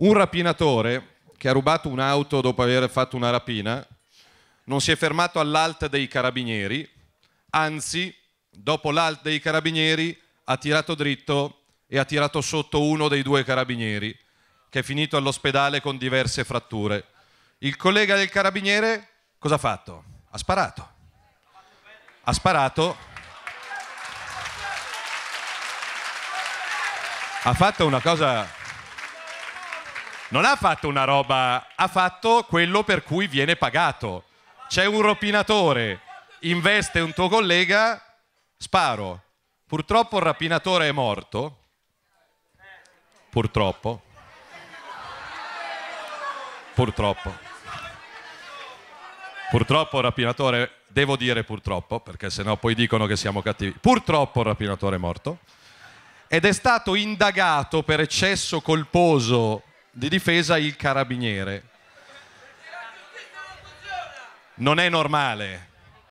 Un rapinatore che ha rubato un'auto dopo aver fatto una rapina non si è fermato all'alt dei carabinieri, anzi, dopo l'alt dei carabinieri ha tirato dritto e ha tirato sotto uno dei due carabinieri, che è finito all'ospedale con diverse fratture. Il collega del carabiniere cosa ha fatto? Ha sparato. Ha sparato. Ha fatto una cosa non ha fatto una roba, ha fatto quello per cui viene pagato. C'è un rapinatore, investe un tuo collega, sparo. Purtroppo il rapinatore è morto. Purtroppo. Purtroppo. Purtroppo il rapinatore, devo dire purtroppo, perché sennò poi dicono che siamo cattivi. Purtroppo il rapinatore è morto ed è stato indagato per eccesso colposo di difesa il carabiniere. Non è normale.